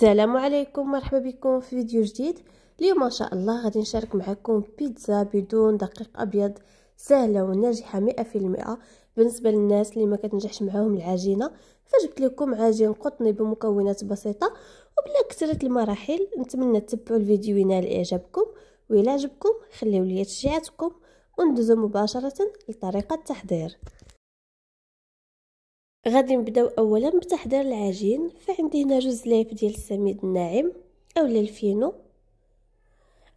السلام عليكم مرحبا بكم في فيديو جديد اليوم ان شاء الله غادي نشارك معكم بيتزا بدون دقيق ابيض سهله وناجحه مئة في المئة بالنسبه للناس اللي ما كتنجحش معاهم العجينه فجبت لكم عجين قطني بمكونات بسيطه وبلا كثره المراحل نتمنى تتبعوا الفيديو ينال اعجابكم وإلا عجبكم خليو لي تشجيعاتكم وندوزو مباشره لطريقه التحضير غادي نبداو اولا بتحضير العجين فعندي هنا جوج لايف ديال السميد الناعم اولا الفينو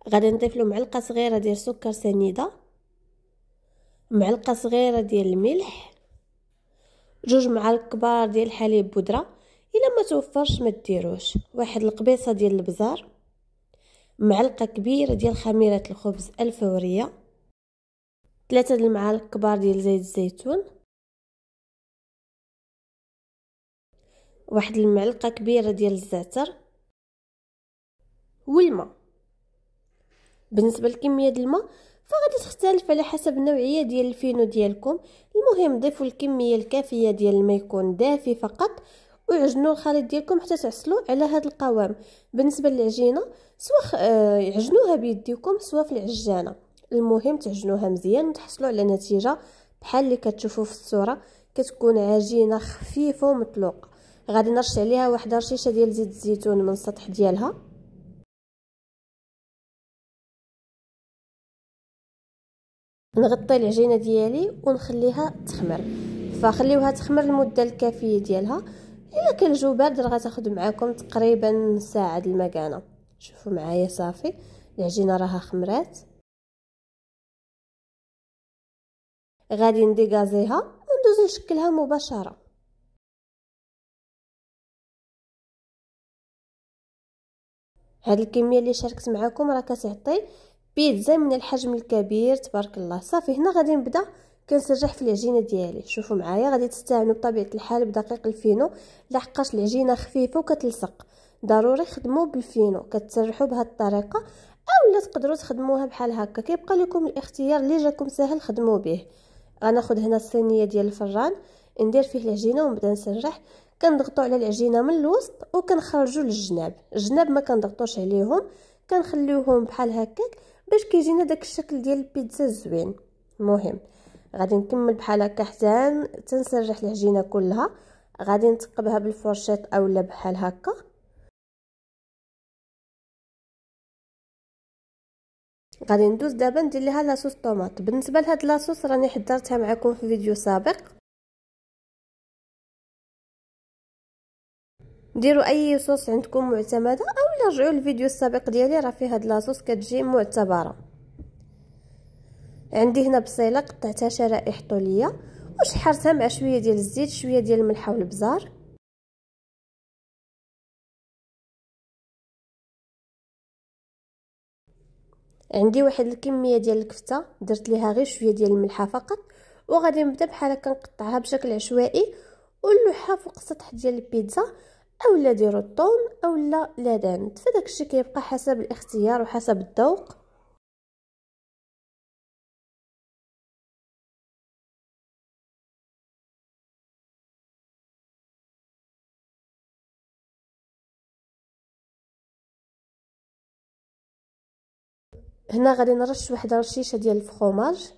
غادي نضيف له معلقه صغيره ديال سكر سنيده معلقه صغيره ديال الملح جوج معالق كبار ديال الحليب بودره الا ما توفرش ما ديروش واحد القبيصه ديال البزار معلقه كبيره ديال خميره الخبز الفوريه ثلاثه المعالق كبار ديال زيت الزيتون واحد المعلقه كبيره ديال الزعتر والماء بالنسبه لكميه الماء فغادي تختلف على حسب النوعيه ديال الفينو ديالكم المهم ضيفوا الكميه الكافيه ديال الماء يكون دافي فقط وعجنوا الخليط ديالكم حتى تحصلوا على هذا القوام بالنسبه للعجينه سواء آه عجنوها بيديكم سواء في العجانه المهم تعجنوها مزيان وتحصلوا على نتيجه بحال اللي كتشوفوا في الصوره كتكون عجينه خفيفه ومطلوقه غادي نرش عليها واحد رشيشه ديال زيت الزيتون من السطح ديالها نغطي العجينه ديالي ونخليها تخمر فخليوها تخمر المده الكافيه ديالها الا كان الجو بارد راه غتاخذ معاكم تقريبا ساعه د المكانه شوفوا معايا صافي العجينه راها خمرات غادي نديغازيها وندوز نشكلها مباشره هاد الكميه اللي شاركت معكم راه كتعطي بيتزا من الحجم الكبير تبارك الله صافي هنا غادي نبدا كنسرح في العجينه ديالي شوفوا معايا غادي تستعملوا بطبيعه الحال بدقيق الفينو لحقاش العجينه خفيفه وكتلصق ضروري خدموا بالفينو كتسرحوا بهاد الطريقه اولا تقدروا تخدموها بحال هكا كيبقى لكم الاختيار اللي جاكم ساهل خدموا به غناخد هنا الصينيه ديال الفران ندير فيه العجينه ونبدا نسرح كنضغطوا على العجينه من الوسط وكنخرجوا للجناب الجناب ما كنضغطوش عليهم كنخليوهم بحال هكاك باش كيجينا داك الشكل ديال البيتزا الزوين المهم غادي نكمل بحال هكا حتى تنسرح العجينه كلها غادي نتقبها بالفرشيط اولا بحال هكا غادي ندوز دابا ندير لها لاصوص طوماط بالنسبه لهاد لاصوص راني حضرتها معكم في فيديو سابق ديروا اي صوص عندكم معتمده اولا رجعوا الفيديو السابق ديالي راه فيه هاد لاصوص كتجي معتبره عندي هنا بصيله قطعتها شرائح طوليه وشحرتها مع شويه ديال الزيت شويه ديال الملح والبزار عندي واحد الكميه ديال الكفته درت ليها غير شويه ديال الملحه فقط وغادي نبدا بحال هكا نقطعها بشكل عشوائي ونلوحها فوق السطح ديال البيتزا اولا ديرو الطون اولا لادانت فداك الشيء كيبقى حسب الاختيار وحسب الذوق هنا غادي نرش واحد الرشيشه ديال الفخوماج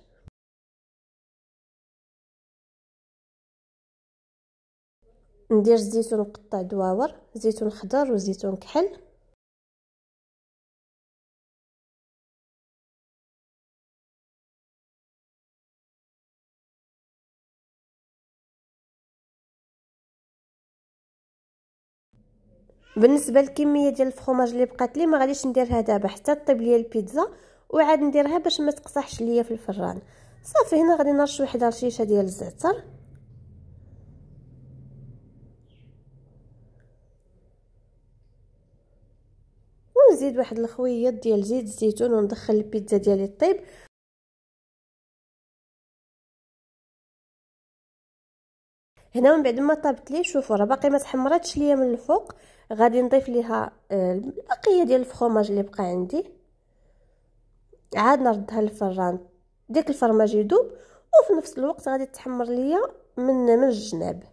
ندير الزيتون مقطع دواور زيتون خضر وزيتون كحل بالنسبه للكميه ديال الفخوماج اللي بقات لي ما غاديش نديرها دابا حتى طيب ليا البيتزا وعاد نديرها باش ما تقصحش ليا في الفران صافي هنا غادي نرش واحد الرشيشه ديال الزعتر نزيد واحد الخويط ديال زيت الزيتون وندخل البيتزا ديالي طيب هنا من بعد ما طابت لي شوفوا راه باقي ما تحمراتش ليا من الفوق غادي نضيف ليها آه، البقيه ديال الفخوماج اللي بقى عندي عاد نردها للفران ديك الفرماج يذوب وفي نفس الوقت غادي تحمر ليا من من الجناب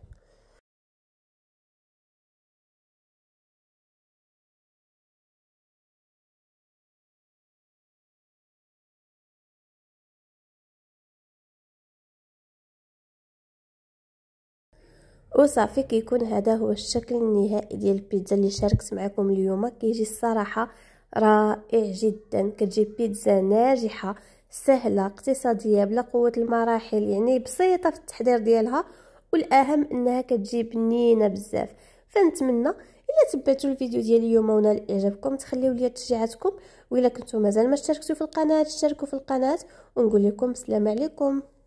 وصافي كيكون هذا هو الشكل النهائي ديال البيتزا اللي شاركت معكم اليوم كيجي الصراحه رائع جدا كتجي بيتزا ناجحه سهله اقتصاديه بلا قوه المراحل يعني بسيطه في التحضير ديالها والاهم انها كتجي بنينه بزاف فنتمنى الا تبعتوا الفيديو ديال اليوم ونال اعجابكم تخليو لي تشجيعاتكم الا كنتو مازال ما اشتركتوا في القناه اشتركوا في القناه ونقول لكم السلام عليكم